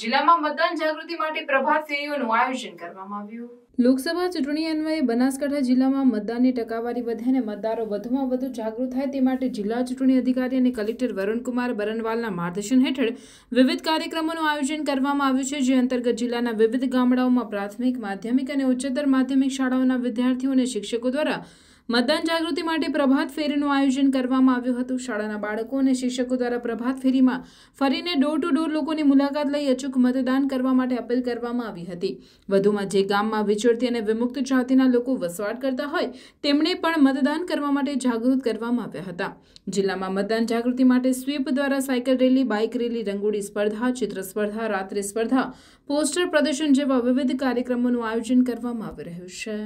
જિલ્લામાં મતદાન જાગૃતિ માટે પ્રભાત ફેરીઓનું આયોજન કરવામાં આવ્યું લોકસભા ચૂંટણી અન્વયે બનાસકાંઠા જિલ્લામાં મતદાનની ટકાવારી વધે અને મતદારો વધુમાં વધુ જાગૃત થાય તે માટે જિલ્લા ચૂંટણી અધિકારી અને કલેક્ટર વરુણકુમાર બરનવાલના માર્ગદર્શન હેઠળ વિવિધ કાર્યક્રમોનું આયોજન કરવામાં આવ્યું છે જે અંતર્ગત જિલ્લાના વિવિધ ગામડાઓમાં પ્રાથમિક માધ્યમિક અને ઉચ્ચતર માધ્યમિક શાળાઓના વિદ્યાર્થીઓ અને શિક્ષકો દ્વારા મતદાન જાગૃતિ માટે પ્રભાત ફેરીનું આયોજન કરવામાં આવ્યું હતું શાળાના બાળકો અને શિક્ષકો દ્વારા પ્રભાત ફેરીમાં ફરીને ડોર ટુ ડોર લોકોની મુલાકાત લઈ અચૂક મતદાન કરવા માટે અપીલ કરવામાં આવી હતી વધુમાં જે ગામમાં વિચરતી અને વિમુક્ત જાતિના લોકો વસવાટ કરતા હોય તેમણે પણ મતદાન કરવા માટે જાગૃત કરવામાં આવ્યા હતા જિલ્લામાં મતદાન જાગૃતિ માટે સ્વીપ દ્વારા cycle rally bike rally rangoli સ્પર્ધા ચિત્ર સ્પર્ધા રાત્રિ સ્પર્ધા પોસ્ટર પ્રદર્શન જેવા વિવિધ કાર્યક્રમોનું આયોજન કરવામાં આવી રહ્યું છે